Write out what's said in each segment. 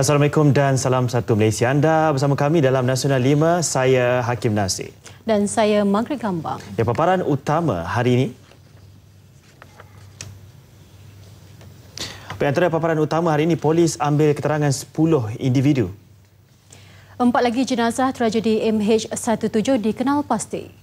Assalamualaikum dan salam satu Malaysia anda bersama kami dalam Nasional 5 saya Hakim Nasir dan saya Magri Gambang. Ya paparan utama hari ini Antara paparan utama hari ini polis ambil keterangan 10 individu. Empat lagi jenazah tragedi MH17 dikenal pasti.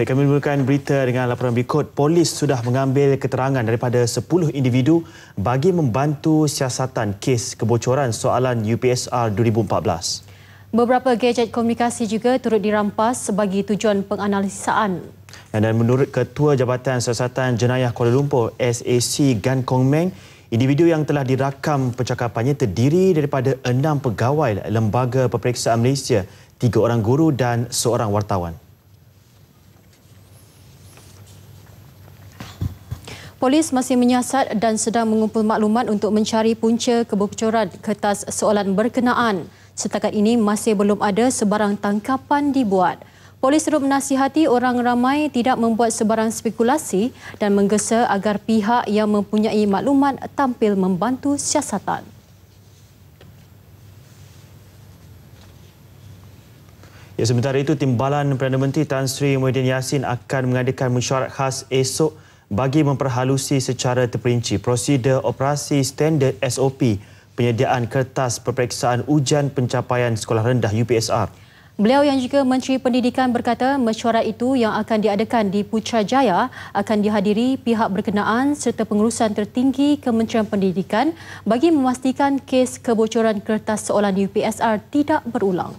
Baik, kami mulakan berita dengan laporan berikut. Polis sudah mengambil keterangan daripada 10 individu bagi membantu siasatan kes kebocoran soalan UPSR 2014. Beberapa gadget komunikasi juga turut dirampas sebagai tujuan penganalisaan. Dan menurut Ketua Jabatan Siasatan Jenayah Kuala Lumpur, SAC Gan Kong Meng, individu yang telah dirakam percakapannya terdiri daripada enam pegawai Lembaga Peperiksaan Malaysia, tiga orang guru dan seorang wartawan. Polis masih menyiasat dan sedang mengumpul maklumat untuk mencari punca kebocoran kertas soalan berkenaan. Setakat ini masih belum ada sebarang tangkapan dibuat. Polis turut menasihati orang ramai tidak membuat sebarang spekulasi dan menggesa agar pihak yang mempunyai maklumat tampil membantu siasatan. Ya, sementara itu, Timbalan Perdana Menteri Tan Sri Muhyiddin Yassin akan mengadakan mesyuarat khas esok bagi memperhalusi secara terperinci prosedur operasi standard SOP penyediaan kertas peperiksaan ujian pencapaian sekolah rendah UPSR. Beliau yang juga Menteri Pendidikan berkata mesyuarat itu yang akan diadakan di Putrajaya akan dihadiri pihak berkenaan serta pengurusan tertinggi Kementerian Pendidikan bagi memastikan kes kebocoran kertas soalan UPSR tidak berulang.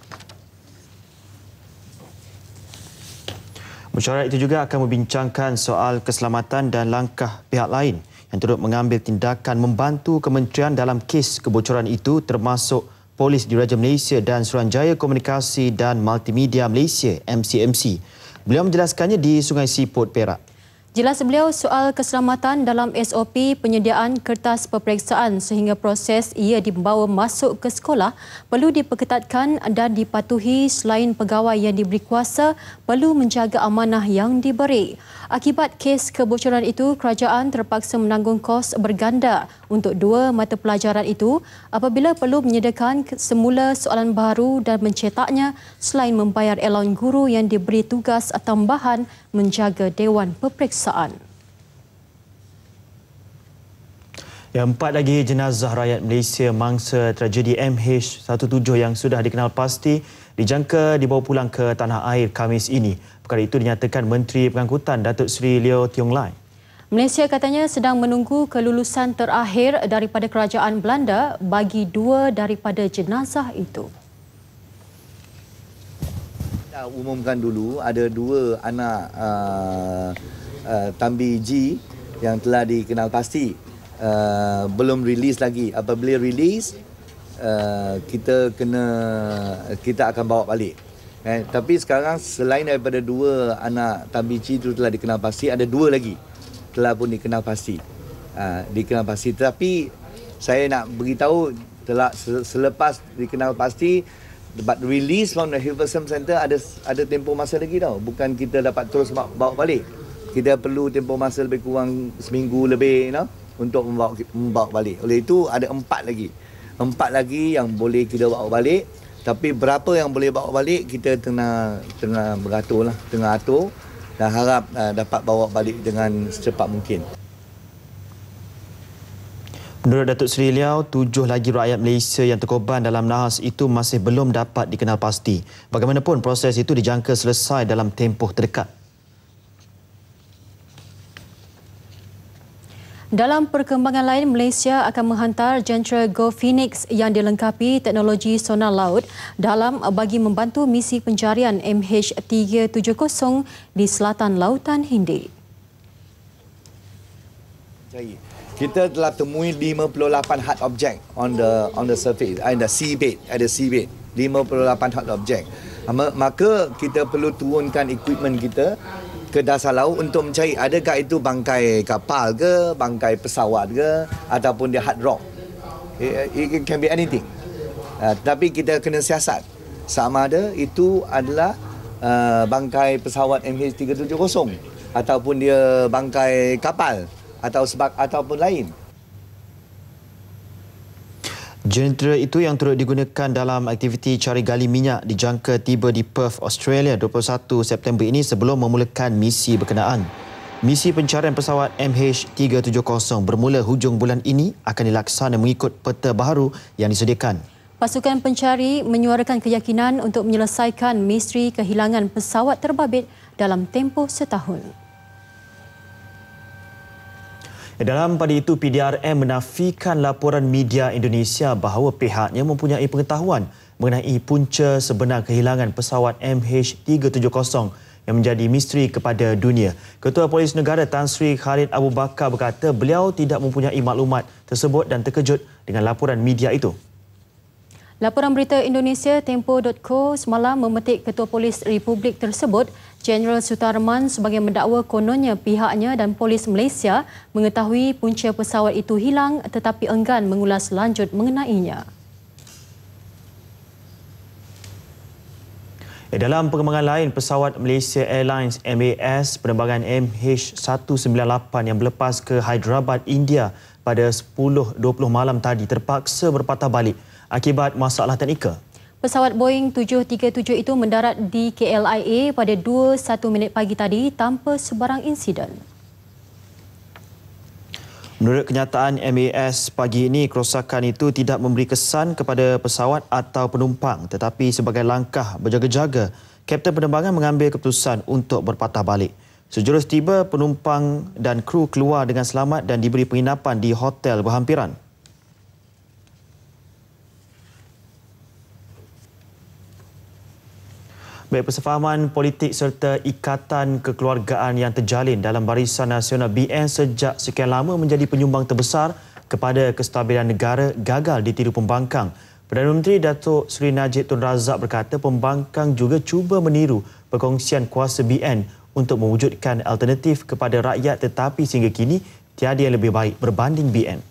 Mesyuarat itu juga akan membincangkan soal keselamatan dan langkah pihak lain yang turut mengambil tindakan membantu kementerian dalam kes kebocoran itu termasuk Polis Diraja Malaysia dan Suruhanjaya Komunikasi dan Multimedia Malaysia MCMC. Beliau menjelaskannya di Sungai Siput, Perak. Jelas beliau soal keselamatan dalam SOP penyediaan kertas peperiksaan sehingga proses ia dibawa masuk ke sekolah perlu diperketatkan dan dipatuhi selain pegawai yang diberi kuasa perlu menjaga amanah yang diberi. Akibat kes kebocoran itu, kerajaan terpaksa menanggung kos berganda untuk dua mata pelajaran itu apabila perlu menyediakan semula soalan baru dan mencetaknya selain membayar elaun guru yang diberi tugas tambahan menjaga Dewan Peperiksaan. Ya, empat lagi jenazah rakyat Malaysia mangsa tragedi MH17 yang sudah dikenal pasti dijangka dibawa pulang ke tanah air Khamis ini. Perkara itu dinyatakan Menteri Pengangkutan Datuk Seri Leo Tiong Lai. Malaysia katanya sedang menunggu kelulusan terakhir daripada kerajaan Belanda bagi dua daripada jenazah itu. Kita umumkan dulu ada dua anak uh, uh, Tambi G yang telah dikenal pasti. Uh, belum rilis lagi. Apabila rilis, uh, kita kena kita akan bawa balik. Eh, tapi sekarang selain daripada dua anak Tambi G itu telah dikenal pasti, ada dua lagi telah pun dikenal pasti. Ha, dikenal pasti tetapi saya nak beritahu telah selepas dikenal pasti but release from the Hilversum Center ada ada tempoh masa lagi tau. Bukan kita dapat terus bawa balik. Kita perlu tempoh masa lebih kurang seminggu lebih you know, untuk membawa, membawa balik. Oleh itu ada empat lagi. Empat lagi yang boleh kita bawa balik. Tapi berapa yang boleh bawa balik kita tengah tengah beratur lah. Tengah atur dan harap uh, dapat bawa balik dengan secepat mungkin. Menurut Datuk Seri Liao, tujuh lagi rakyat Malaysia yang terkorban dalam nahas itu masih belum dapat dikenal pasti. Bagaimanapun, proses itu dijangka selesai dalam tempoh terdekat. Dalam perkembangan lain, Malaysia akan menghantar jentera Phoenix yang dilengkapi teknologi sonar laut dalam bagi membantu misi pencarian MH370 di selatan lautan Hindi. Kita telah temui 58 hot object on the on the surface, in eh, the sea bed, at eh, the sea bed. 58 hot object. Maka kita perlu turunkan equipment kita ke dasar laut untuk mencari adakah itu bangkai kapal ke, bangkai pesawat ke ataupun dia hard rock. It, it can be anything. Uh, ah, tapi kita kena siasat sama ada itu adalah uh, bangkai pesawat MH370 ataupun dia bangkai kapal atau sebab ataupun lain. Jentera itu yang turut digunakan dalam aktiviti cari gali minyak dijangka tiba di Perth, Australia 21 September ini sebelum memulakan misi berkenaan. Misi pencarian pesawat MH370 bermula hujung bulan ini akan dilaksana mengikut peta baru yang disediakan. Pasukan pencari menyuarakan keyakinan untuk menyelesaikan misteri kehilangan pesawat terbabit dalam tempoh setahun. Dalam pada itu, PDRM menafikan laporan media Indonesia bahawa pihaknya mempunyai pengetahuan mengenai punca sebenar kehilangan pesawat MH370 yang menjadi misteri kepada dunia. Ketua Polis Negara Tan Sri Khalid Abu Bakar berkata beliau tidak mempunyai maklumat tersebut dan terkejut dengan laporan media itu. Laporan berita Indonesia Tempo.co semalam memetik Ketua Polis Republik tersebut Jeneral Sutarman sebagai mendakwa kononnya pihaknya dan polis Malaysia mengetahui punca pesawat itu hilang tetapi enggan mengulas lanjut mengenainya. Eh, dalam perkembangan lain, pesawat Malaysia Airlines MAS penerbangan MH198 yang berlepas ke Hyderabad, India pada 10.20 malam tadi terpaksa berpatah balik akibat masalah teknikal. Pesawat Boeing 737 itu mendarat di KLIA pada 2.01 minit pagi tadi tanpa sebarang insiden. Menurut kenyataan MAS pagi ini, kerosakan itu tidak memberi kesan kepada pesawat atau penumpang tetapi sebagai langkah berjaga-jaga, Kapten Penerbangan mengambil keputusan untuk berpatah balik. Sejurus tiba, penumpang dan kru keluar dengan selamat dan diberi penginapan di hotel berhampiran. Baik, persefahaman politik serta ikatan kekeluargaan yang terjalin dalam Barisan Nasional BN sejak sekian lama menjadi penyumbang terbesar kepada kestabilan negara gagal ditiru pembangkang. Perdana Menteri Datuk Seri Najib Tun Razak berkata pembangkang juga cuba meniru perkongsian kuasa BN untuk mewujudkan alternatif kepada rakyat tetapi sehingga kini tiada yang lebih baik berbanding BN.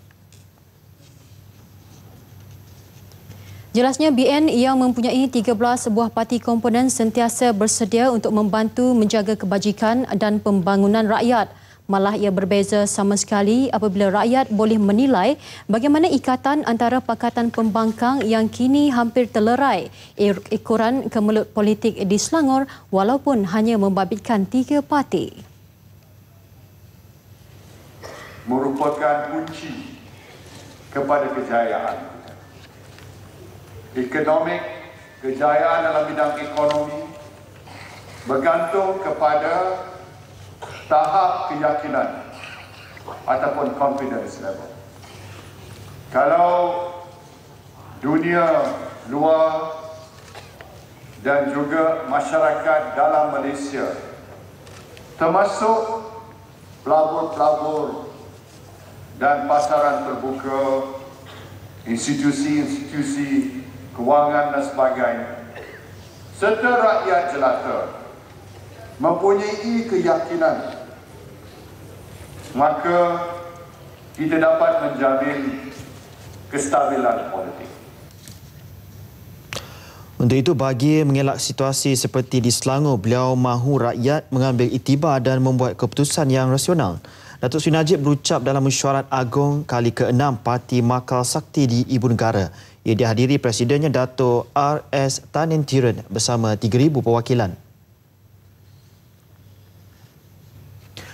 Jelasnya BN yang mempunyai 13 buah parti komponen sentiasa bersedia untuk membantu menjaga kebajikan dan pembangunan rakyat. Malah ia berbeza sama sekali apabila rakyat boleh menilai bagaimana ikatan antara Pakatan Pembangkang yang kini hampir terlerai ekoran kemelut politik di Selangor walaupun hanya membabitkan tiga parti. Merupakan kunci kepada kejayaan ekonomi, kejayaan dalam bidang ekonomi bergantung kepada tahap keyakinan ataupun confidence level. Kalau dunia luar dan juga masyarakat dalam Malaysia termasuk pelabur-pelabur dan pasaran terbuka institusi-institusi kewangan dan sebagainya serta rakyat jelata mempunyai keyakinan maka kita dapat menjamin kestabilan politik untuk itu bagi mengelak situasi seperti di Selangor, beliau mahu rakyat mengambil itibar dan membuat keputusan yang rasional. Datuk Sri Najib berucap dalam mesyuarat agung kali ke-6 Parti Makal Sakti di Ibu Negara. Ia dihadiri Presidennya Dato R.S. Tanin Tiran bersama 3,000 perwakilan.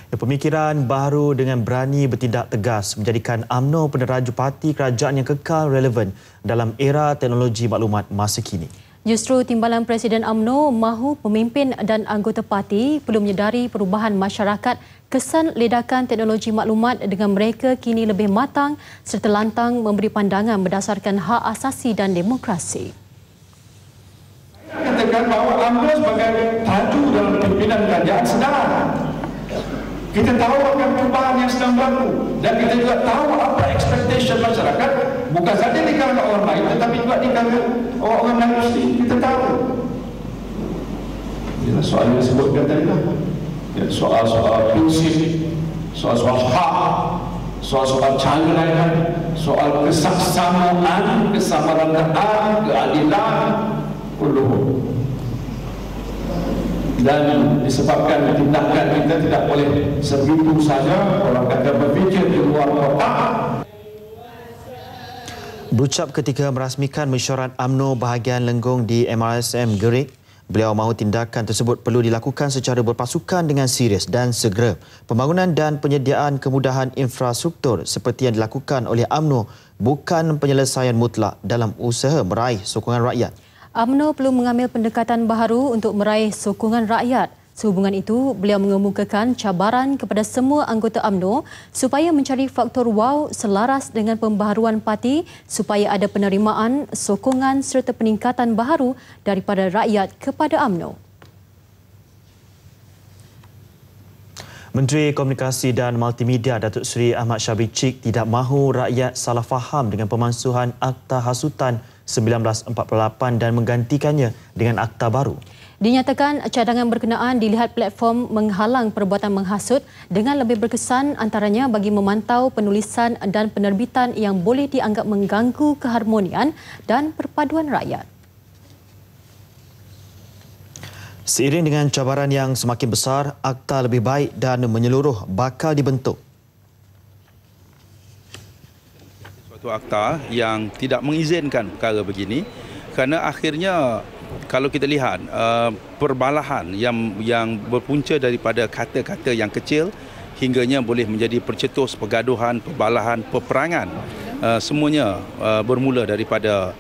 Ya, pemikiran baru dengan berani bertindak tegas menjadikan UMNO peneraju parti kerajaan yang kekal relevan dalam era teknologi maklumat masa kini. Justru Timbalan Presiden AMNO mahu pemimpin dan anggota parti perlu menyedari perubahan masyarakat kesan ledakan teknologi maklumat dengan mereka kini lebih matang serta lantang memberi pandangan berdasarkan hak asasi dan demokrasi. Saya katakan bahawa AMNO sebagai padu dalam pimpinan kerajaan sedang kita tahu apa yang cubaan yang sedang berlaku Dan kita juga tahu apa expectation masyarakat Bukan saja di kalangan orang lain Tetapi juga di kalangan orang-orang lain mesti Kita tahu Inilah soal yang disebutkan tadi lah ya, Soal-soal prinsip Soal-soal hak Soal-soal canggihan Soal kesaksamaan Kesabaran keadilan Kuluhu dan disebabkan tindakan kita tidak boleh sebegitu saja orang kata berfikir di luar kotak Berucap ketika merasmikan mesyuarat AMNO bahagian lenggong di MRSM Gerik, beliau mahu tindakan tersebut perlu dilakukan secara berpasukan dengan serius dan segera. Pembangunan dan penyediaan kemudahan infrastruktur seperti yang dilakukan oleh AMNO bukan penyelesaian mutlak dalam usaha meraih sokongan rakyat. UMNO perlu mengambil pendekatan baharu untuk meraih sokongan rakyat. Sehubungan itu, beliau mengemukakan cabaran kepada semua anggota UMNO supaya mencari faktor wow selaras dengan pembaharuan parti supaya ada penerimaan, sokongan serta peningkatan baharu daripada rakyat kepada UMNO. Menteri Komunikasi dan Multimedia Datuk Seri Ahmad Syabicik tidak mahu rakyat salah faham dengan pemansuhan Akta Hasutan 1948 dan menggantikannya dengan akta baru. Dinyatakan cadangan berkenaan dilihat platform menghalang perbuatan menghasut dengan lebih berkesan antaranya bagi memantau penulisan dan penerbitan yang boleh dianggap mengganggu keharmonian dan perpaduan rakyat. Seiring dengan cabaran yang semakin besar, akta lebih baik dan menyeluruh bakal dibentuk. satu akta yang tidak mengizinkan perkara begini kerana akhirnya kalau kita lihat uh, perbalahan yang yang berpunca daripada kata-kata yang kecil hingganya boleh menjadi percetus pergaduhan, perbalahan, peperangan uh, semuanya uh, bermula daripada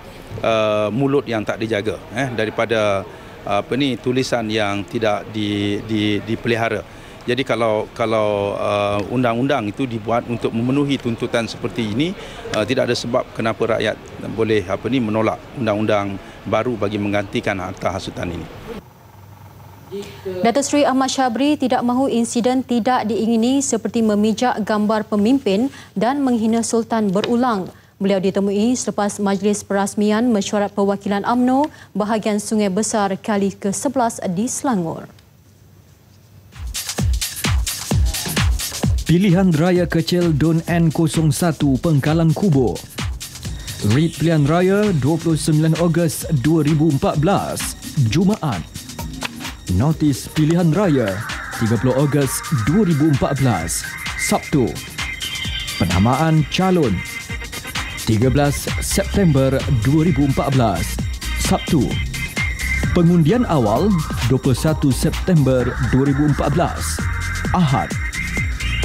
mulut yang tak dijaga eh, daripada apa ni tulisan yang tidak dipelihara. Jadi kalau kalau uh, undang-undang itu dibuat untuk memenuhi tuntutan seperti ini, uh, tidak ada sebab kenapa rakyat boleh apa ni menolak undang-undang baru bagi menggantikan akta hasutan ini. Datuk Seri Ahmad Syabri tidak mahu insiden tidak diingini seperti memijak gambar pemimpin dan menghina sultan berulang. Beliau ditemui selepas majlis perasmian mesyuarat perwakilan AMNO bahagian Sungai Besar kali ke-11 di Selangor. Pilihan Raya Kecil Don N01 Pengkalan Kubo Read Pilihan Raya 29 Ogos 2014 Jumaat Notis Pilihan Raya 30 Ogos 2014 Sabtu Penamaan Calon 13 September 2014 Sabtu Pengundian awal 21 September 2014 Ahad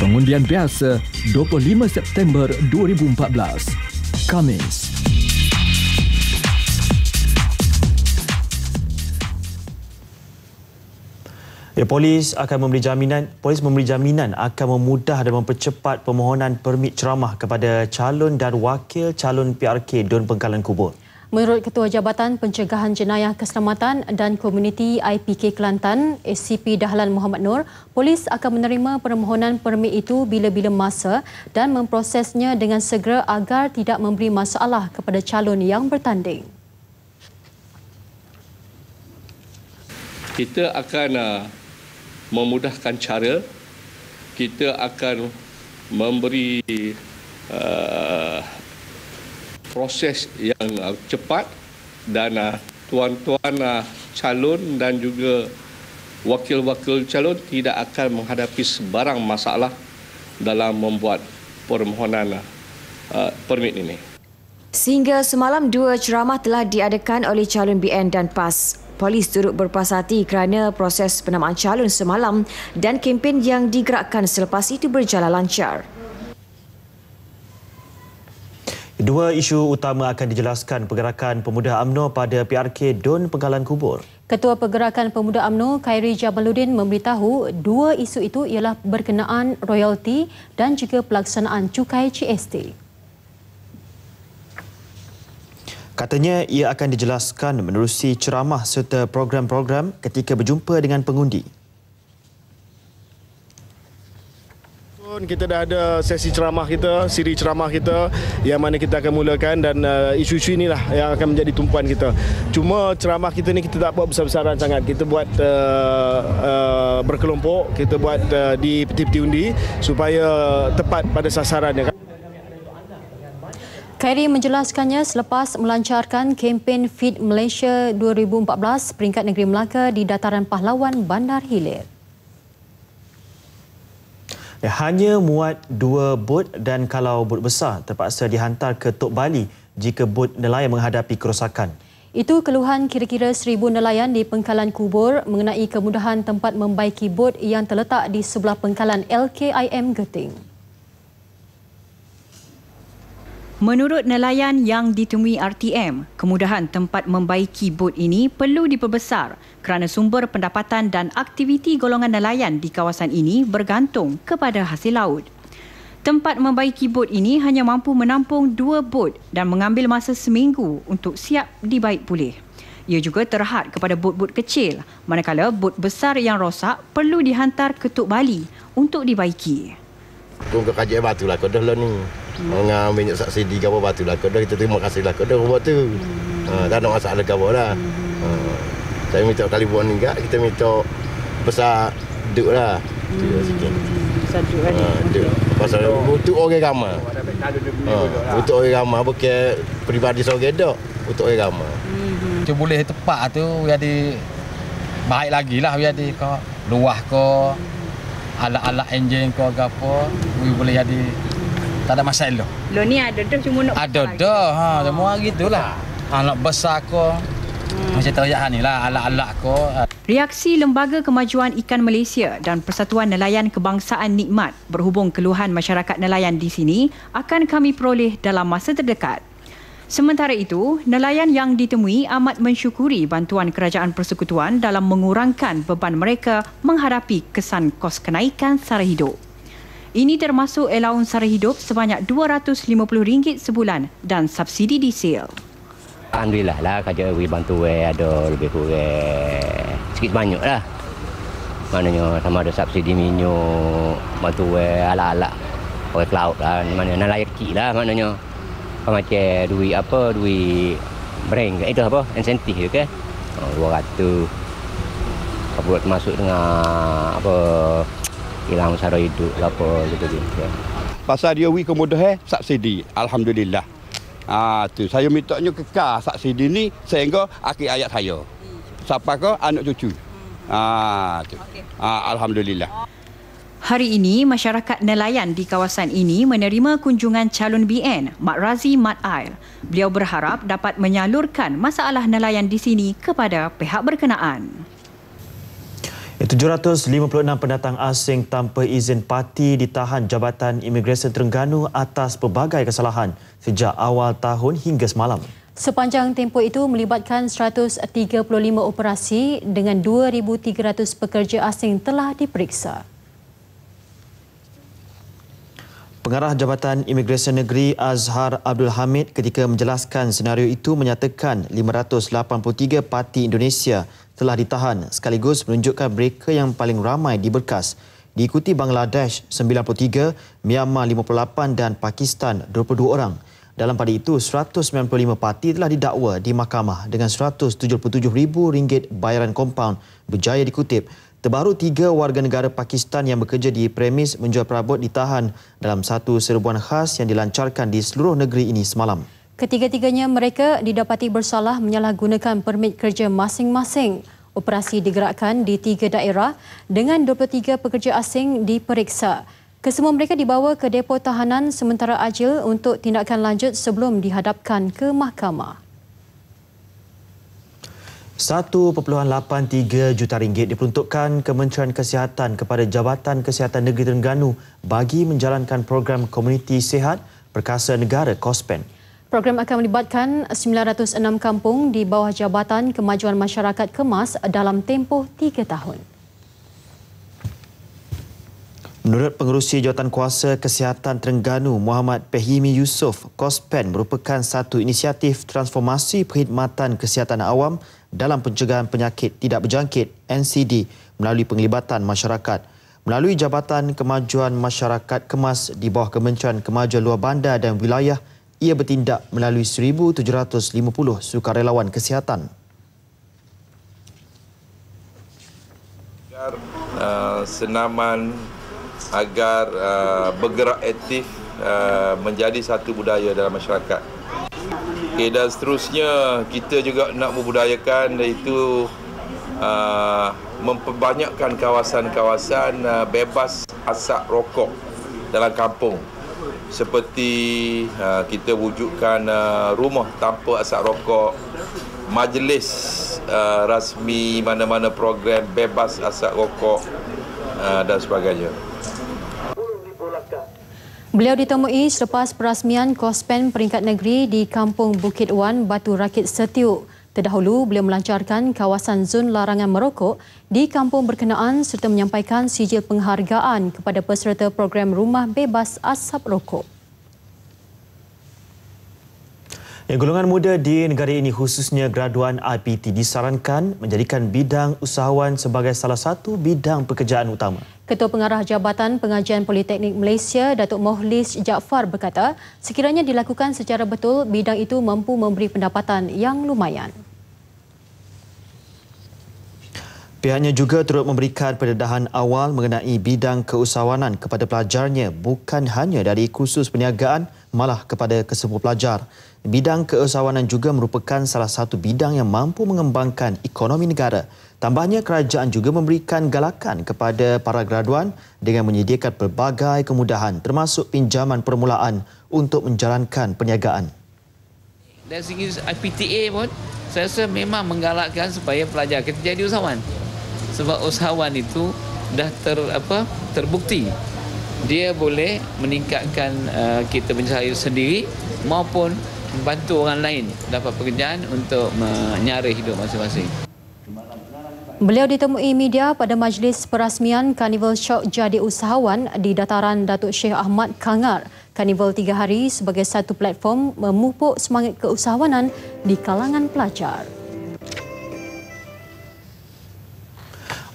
Pengundian biasa 25 September 2014. Kamis. Ya, polis akan memberi jaminan polis memberi jaminan akan memudah dan mempercepat permohonan permit ceramah kepada calon dan wakil calon PRK Dun Pengkalan Kubur. Menurut Ketua Jabatan Pencegahan Jenayah Keselamatan dan Komuniti IPK Kelantan, SCP Dahlan Muhammad Nur, polis akan menerima permohonan permit itu bila-bila masa dan memprosesnya dengan segera agar tidak memberi masalah kepada calon yang bertanding. Kita akan uh, memudahkan cara, kita akan memberi uh, proses yang uh, cepat dan uh, tuan-tuan uh, calon dan juga wakil-wakil calon tidak akan menghadapi sebarang masalah dalam membuat permohonan uh, uh permit ini. Sehingga semalam dua ceramah telah diadakan oleh calon BN dan PAS. Polis turut berpuas hati kerana proses penamaan calon semalam dan kempen yang digerakkan selepas itu berjalan lancar. Dua isu utama akan dijelaskan pergerakan pemuda AMNO pada PRK Don Pengkalan Kubur. Ketua Pergerakan Pemuda AMNO Khairi Jamaluddin memberitahu dua isu itu ialah berkenaan royalti dan juga pelaksanaan cukai CST. Katanya ia akan dijelaskan menerusi ceramah serta program-program ketika berjumpa dengan pengundi. kita dah ada sesi ceramah kita, siri ceramah kita yang mana kita akan mulakan dan isu eh, isu-isu inilah yang akan menjadi tumpuan kita. Cuma ceramah kita ni kita tak buat besar-besaran sangat. Kita buat uh, uh, berkelompok, kita buat uh, di peti-peti undi supaya tepat pada sasarannya. Kairi menjelaskannya selepas melancarkan kempen Feed Malaysia 2014 peringkat negeri Melaka di dataran pahlawan Bandar Hilir. Ya, hanya muat dua bot dan kalau bot besar terpaksa dihantar ke Tok Bali jika bot nelayan menghadapi kerosakan. Itu keluhan kira-kira seribu nelayan di pengkalan kubur mengenai kemudahan tempat membaiki bot yang terletak di sebelah pengkalan LKIM Geting. Menurut nelayan yang ditemui RTM, kemudahan tempat membaiki bot ini perlu diperbesar kerana sumber pendapatan dan aktiviti golongan nelayan di kawasan ini bergantung kepada hasil laut. Tempat membaiki bot ini hanya mampu menampung dua bot dan mengambil masa seminggu untuk siap dibaik pulih. Ia juga terhad kepada bot-bot kecil, manakala bot besar yang rosak perlu dihantar ke Tuk Bali untuk dibaiki. Aku kerja batu lah, kau dah lah ni. Mengambil hmm. minyak subsidi ke apa batu lah kedah kita terima kasih lah kedah buat tu. Hmm. Ha, tak ada masalah ke lah. Hmm. Ha, saya minta kali buat ni gak kita minta besar duduk lah. Hmm. Tu lah sikit. Besar duduk kan. Lah ha, Pasal untuk orang ramai. Oh, ha, untuk lah. orang ramai bukan peribadi seorang dok. Untuk orang ramai. Hmm. Tu boleh tepat tu jadi baik lagi lah jadi kau luah kau hmm. Ala-ala enjin kau apa we boleh jadi tak ada masalah. Lo Lo ni ada dah cuma nak Ada dah. Ha, semua oh. gitulah. Ha, anak besar ko. Hmm. Macam tahu ya, ha, ni lah alat-alat ko. Ha. Reaksi Lembaga Kemajuan Ikan Malaysia dan Persatuan Nelayan Kebangsaan Nikmat berhubung keluhan masyarakat nelayan di sini akan kami peroleh dalam masa terdekat. Sementara itu, nelayan yang ditemui amat mensyukuri bantuan kerajaan persekutuan dalam mengurangkan beban mereka menghadapi kesan kos kenaikan sara hidup. Ini termasuk allowance sara hidup sebanyak RM250 sebulan dan subsidi diesel. Alhamdulillah lah kerja we bantu we ada lebih kurang sikit banyak lah. Maknanya sama ada subsidi minyak, bantu we ala-ala pakai cloud lah. Maknanya nak layak kecil lah maknanya. Kalau macam duit apa, duit brand ke, itu apa, insentif ke. Okay? Oh, 200. Kalau buat masuk dengan apa, hilang sara hidup apa gitu gitu. Ya. Pasal dia wi kemudah eh subsidi. Alhamdulillah. Ah tu saya mintanya kekal subsidi ni sehingga akhir ayat saya. Siapa ke anak cucu. Ah tu. Ah alhamdulillah. Hari ini, masyarakat nelayan di kawasan ini menerima kunjungan calon BN, Mak Razi Mat Ail. Beliau berharap dapat menyalurkan masalah nelayan di sini kepada pihak berkenaan. 756 ya, pendatang asing tanpa izin parti ditahan Jabatan Imigresen Terengganu atas pelbagai kesalahan sejak awal tahun hingga semalam. Sepanjang tempoh itu melibatkan 135 operasi dengan 2,300 pekerja asing telah diperiksa. Pengarah Jabatan Imigresen Negeri Azhar Abdul Hamid ketika menjelaskan senario itu menyatakan 583 parti Indonesia telah ditahan sekaligus menunjukkan mereka yang paling ramai di berkas diikuti Bangladesh 93, Myanmar 58 dan Pakistan 22 orang. Dalam pada itu 195 parti telah didakwa di mahkamah dengan 177,000 ringgit bayaran kompaun berjaya dikutip Terbaru tiga warga negara Pakistan yang bekerja di premis menjual perabot ditahan dalam satu serbuan khas yang dilancarkan di seluruh negeri ini semalam. Ketiga-tiganya mereka didapati bersalah menyalahgunakan permit kerja masing-masing. Operasi digerakkan di tiga daerah dengan 23 pekerja asing diperiksa. Kesemua mereka dibawa ke depo tahanan sementara ajil untuk tindakan lanjut sebelum dihadapkan ke mahkamah. 1.83 juta ringgit diperuntukkan Kementerian Kesihatan kepada Jabatan Kesihatan Negeri Terengganu bagi menjalankan program komuniti sehat perkasa negara Kospen. Program akan melibatkan 906 kampung di bawah Jabatan Kemajuan Masyarakat Kemas dalam tempoh 3 tahun. Menurut pengurusi Jawatan Kuasa Kesihatan Terengganu, Muhammad Pehimi Yusof, Kospen merupakan satu inisiatif transformasi perkhidmatan kesihatan awam dalam pencegahan penyakit tidak berjangkit NCD melalui penglibatan masyarakat. Melalui Jabatan Kemajuan Masyarakat Kemas di bawah Kementerian Kemajuan Luar Bandar dan Wilayah, ia bertindak melalui 1,750 sukarelawan kesihatan. Agar, uh, senaman agar uh, bergerak aktif uh, menjadi satu budaya dalam masyarakat. Okay, dan seterusnya kita juga nak membudayakan iaitu uh, memperbanyakkan kawasan-kawasan uh, bebas asap rokok dalam kampung. Seperti uh, kita wujudkan uh, rumah tanpa asap rokok, majlis uh, rasmi mana-mana program bebas asap rokok uh, dan sebagainya. Beliau ditemui selepas perasmian kospen peringkat negeri di Kampung Bukit Wan, Batu Rakit Setiuk. Terdahulu, beliau melancarkan kawasan zon larangan merokok di kampung berkenaan serta menyampaikan sijil penghargaan kepada peserta program Rumah Bebas Asap Rokok. Yang golongan muda di negara ini khususnya graduan IPT disarankan menjadikan bidang usahawan sebagai salah satu bidang pekerjaan utama. Ketua Pengarah Jabatan Pengajian Politeknik Malaysia, Datuk Mohlis Jaafar berkata, sekiranya dilakukan secara betul, bidang itu mampu memberi pendapatan yang lumayan. Pihaknya juga turut memberikan pendedahan awal mengenai bidang keusahawanan kepada pelajarnya bukan hanya dari kursus perniagaan malah kepada kesemua pelajar. Bidang keusahawanan juga merupakan salah satu bidang yang mampu mengembangkan ekonomi negara. Tambahnya, kerajaan juga memberikan galakan kepada para graduan dengan menyediakan pelbagai kemudahan termasuk pinjaman permulaan untuk menjalankan perniagaan. Dari segi IPTA pun, saya rasa memang menggalakkan supaya pelajar kita jadi usahawan. Sebab usahawan itu dah ter, apa, terbukti dia boleh meningkatkan uh, kita berjaya sendiri maupun membantu orang lain dapat pekerjaan untuk menyara hidup masing-masing. Beliau ditemui media pada majlis perasmian Carnival Shock Jadi Usahawan di dataran Datuk Syekh Ahmad Kangar. Carnival tiga hari sebagai satu platform memupuk semangat keusahawanan di kalangan pelajar.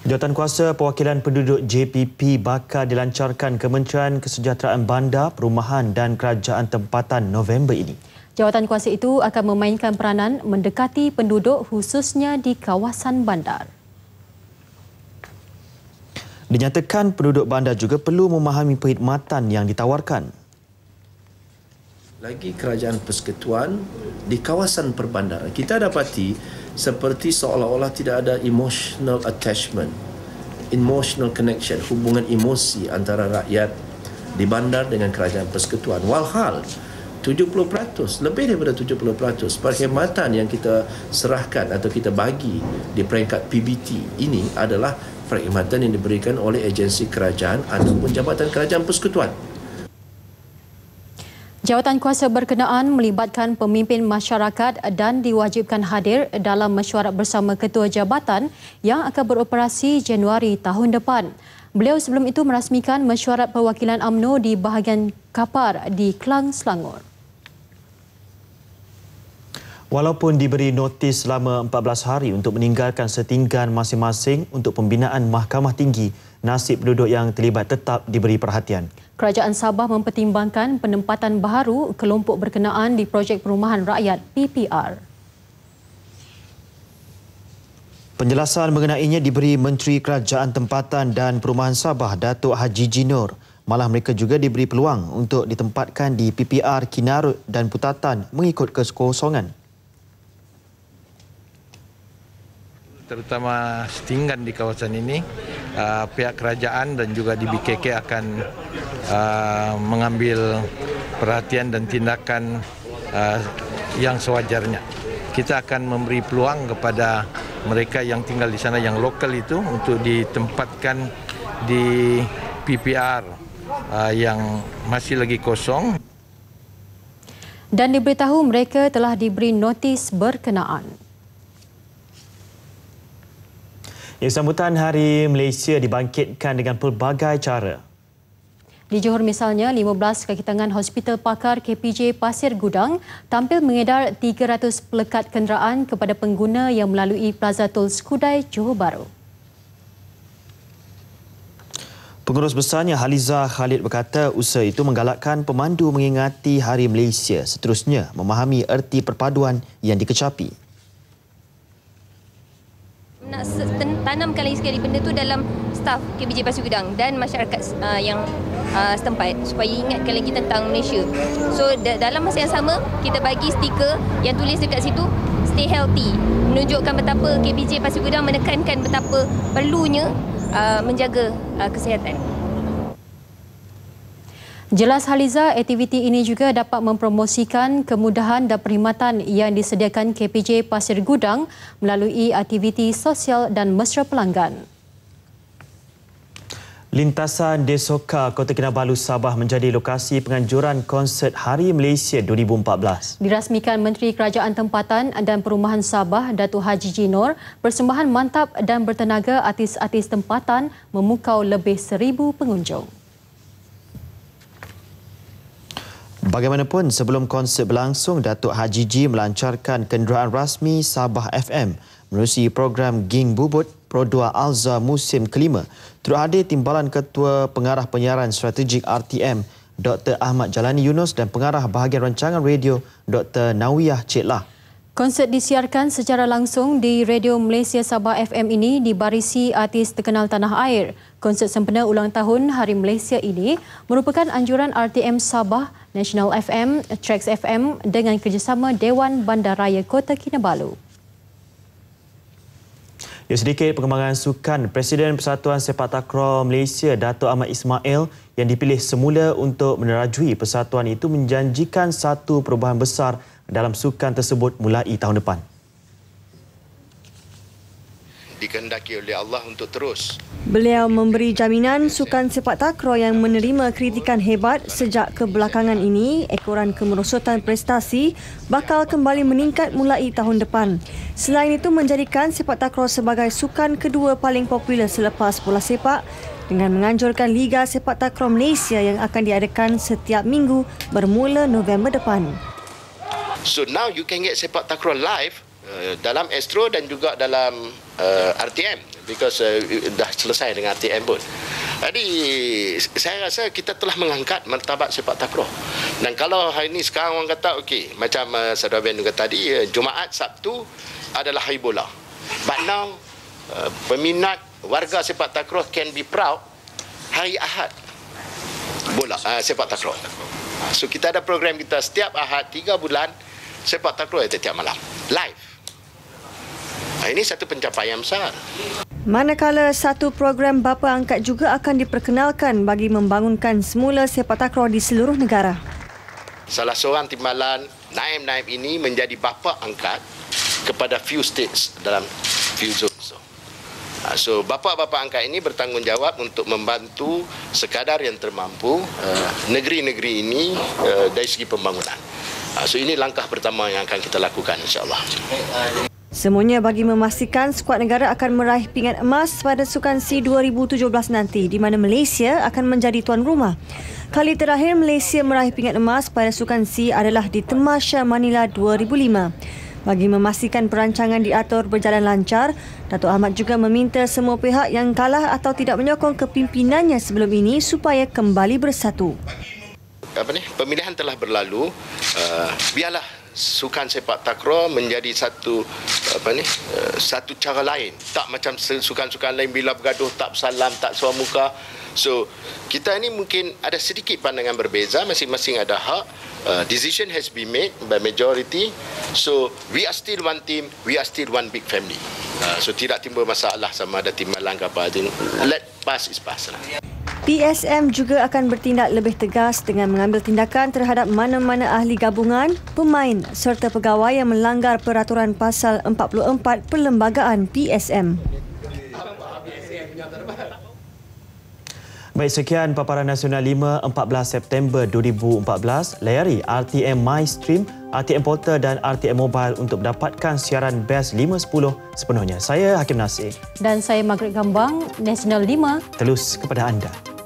Jawatan kuasa perwakilan penduduk JPP bakal dilancarkan Kementerian Kesejahteraan Bandar, Perumahan dan Kerajaan Tempatan November ini. Jawatan kuasa itu akan memainkan peranan mendekati penduduk khususnya di kawasan bandar. Dinyatakan penduduk bandar juga perlu memahami perkhidmatan yang ditawarkan. Lagi kerajaan persekutuan di kawasan perbandaran. Kita dapati seperti seolah-olah tidak ada emotional attachment emotional connection hubungan emosi antara rakyat di bandar dengan kerajaan persekutuan walhal 70% lebih daripada 70% perkhidmatan yang kita serahkan atau kita bagi di peringkat PBT ini adalah perkhidmatan yang diberikan oleh agensi kerajaan ataupun jabatan kerajaan persekutuan Jawatan kuasa berkenaan melibatkan pemimpin masyarakat dan diwajibkan hadir dalam mesyuarat bersama ketua jabatan yang akan beroperasi Januari tahun depan. Beliau sebelum itu merasmikan mesyuarat perwakilan AMNO di bahagian Kapar di Klang, Selangor. Walaupun diberi notis selama 14 hari untuk meninggalkan setinggan masing-masing untuk pembinaan mahkamah tinggi, nasib penduduk yang terlibat tetap diberi perhatian. Kerajaan Sabah mempertimbangkan penempatan baru kelompok berkenaan di projek perumahan rakyat PPR. Penjelasan mengenainya diberi Menteri Kerajaan Tempatan dan Perumahan Sabah, Datuk Haji Jinur. Malah mereka juga diberi peluang untuk ditempatkan di PPR Kinarut dan Putatan mengikut kekosongan. terutama setinggan di kawasan ini uh, pihak kerajaan dan juga di BKK akan uh, mengambil perhatian dan tindakan uh, yang sewajarnya kita akan memberi peluang kepada mereka yang tinggal di sana yang lokal itu untuk ditempatkan di PPR uh, yang masih lagi kosong dan diberitahu mereka telah diberi notis berkenaan Ya, sambutan Hari Malaysia dibangkitkan dengan pelbagai cara. Di Johor misalnya, 15 kakitangan hospital pakar KPJ Pasir Gudang tampil mengedar 300 pelekat kenderaan kepada pengguna yang melalui Plaza Tol Skudai, Johor Baru. Pengurus besarnya Haliza Khalid berkata usaha itu menggalakkan pemandu mengingati Hari Malaysia seterusnya memahami erti perpaduan yang dikecapi nak tanamkan lagi sekali benda tu dalam staff KBJ Pasu Gudang dan masyarakat uh, yang uh, setempat supaya ingatkan lagi tentang Malaysia. So da- dalam masa yang sama kita bagi stiker yang tulis dekat situ stay healthy menunjukkan betapa KBJ Pasu Gudang menekankan betapa perlunya uh, menjaga uh, kesihatan. Jelas Haliza, aktiviti ini juga dapat mempromosikan kemudahan dan perkhidmatan yang disediakan KPJ Pasir Gudang melalui aktiviti sosial dan mesra pelanggan. Lintasan Desoka, Kota Kinabalu, Sabah menjadi lokasi penganjuran konsert Hari Malaysia 2014. Dirasmikan Menteri Kerajaan Tempatan dan Perumahan Sabah, Datuk Haji Jinor, persembahan mantap dan bertenaga artis-artis tempatan memukau lebih seribu pengunjung. Bagaimanapun, sebelum konsert berlangsung, Datuk Haji Ji melancarkan kenderaan rasmi Sabah FM melalui program Ging Bubut Pro 2 Alza musim kelima. Turut hadir Timbalan Ketua Pengarah Penyiaran Strategik RTM Dr. Ahmad Jalani Yunus dan Pengarah Bahagian Rancangan Radio Dr. Nawiyah Cik Lah. Konsert disiarkan secara langsung di Radio Malaysia Sabah FM ini dibarisi artis terkenal tanah air. Konsert sempena ulang tahun Hari Malaysia ini merupakan anjuran RTM Sabah National FM, Trax FM dengan kerjasama Dewan Bandaraya Kota Kinabalu. Ya, sedikit perkembangan sukan Presiden Persatuan Sepak Takraw Malaysia Dato Ahmad Ismail yang dipilih semula untuk menerajui persatuan itu menjanjikan satu perubahan besar dalam sukan tersebut mulai tahun depan dikehendaki oleh Allah untuk terus. Beliau memberi jaminan sukan sepak takraw yang menerima kritikan hebat sejak kebelakangan ini, ekoran kemerosotan prestasi bakal kembali meningkat mulai tahun depan. Selain itu menjadikan sepak takraw sebagai sukan kedua paling popular selepas bola sepak dengan menganjurkan Liga Sepak Takraw Malaysia yang akan diadakan setiap minggu bermula November depan. So now you can get sepak takraw live uh, dalam Astro dan juga dalam uh, RTM because uh, dah selesai dengan RTM pun. Jadi saya rasa kita telah mengangkat martabat sepak takraw. Dan kalau hari ini sekarang orang kata okey macam uh, Saudara Ben juga tadi uh, Jumaat Sabtu adalah hari bola. But now uh, peminat warga sepak takraw can be proud hari Ahad bola uh, sepak takraw. So kita ada program kita setiap Ahad 3 bulan sepak takraw setiap malam live. Ah, ini satu pencapaian besar. Manakala satu program bapa angkat juga akan diperkenalkan bagi membangunkan semula sepak takraw di seluruh negara. Salah seorang timbalan Naim Naim ini menjadi bapa angkat kepada few states dalam few zones. So, ah, so bapa-bapa angkat ini bertanggungjawab untuk membantu sekadar yang termampu ah, negeri-negeri ini uh, dari segi pembangunan. Uh, so ini langkah pertama yang akan kita lakukan Insyaallah. allah eh, Semuanya bagi memastikan skuad negara akan meraih pingat emas pada sukan C2017 nanti di mana Malaysia akan menjadi tuan rumah. Kali terakhir Malaysia meraih pingat emas pada sukan C adalah di Temasha Manila 2005. Bagi memastikan perancangan diatur berjalan lancar, Datuk Ahmad juga meminta semua pihak yang kalah atau tidak menyokong kepimpinannya sebelum ini supaya kembali bersatu. Apa ni? Pemilihan telah berlalu, uh, biarlah sukan sepak takraw menjadi satu apa ni eh, satu cara lain tak macam sukan-sukan lain bila bergaduh tak salam tak suar muka so kita ini mungkin ada sedikit pandangan berbeza masing-masing ada hak uh, decision has been made by majority so we are still one team we are still one big family uh, so tidak timbul masalah sama ada timbalan ke apa let pass is pass lah PSM juga akan bertindak lebih tegas dengan mengambil tindakan terhadap mana-mana ahli gabungan, pemain serta pegawai yang melanggar peraturan pasal 44 Perlembagaan PSM. Baik sekian paparan nasional 5 14 September 2014. Layari RTM MyStream, RTM Portal dan RTM Mobile untuk mendapatkan siaran Best 510 sepenuhnya. Saya Hakim Nasir dan saya Margaret Gambang, Nasional 5. Terus kepada anda.